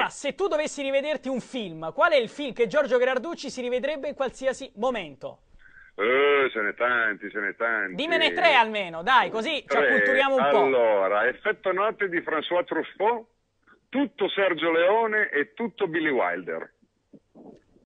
Allora, se tu dovessi rivederti un film, qual è il film che Giorgio Gherarducci si rivedrebbe in qualsiasi momento? Eh, ce n'è tanti, ce n'è tanti. Dimene tre almeno, dai, così ci acculturiamo un allora, po'. Allora, Effetto Notte di François Truffaut, tutto Sergio Leone e tutto Billy Wilder.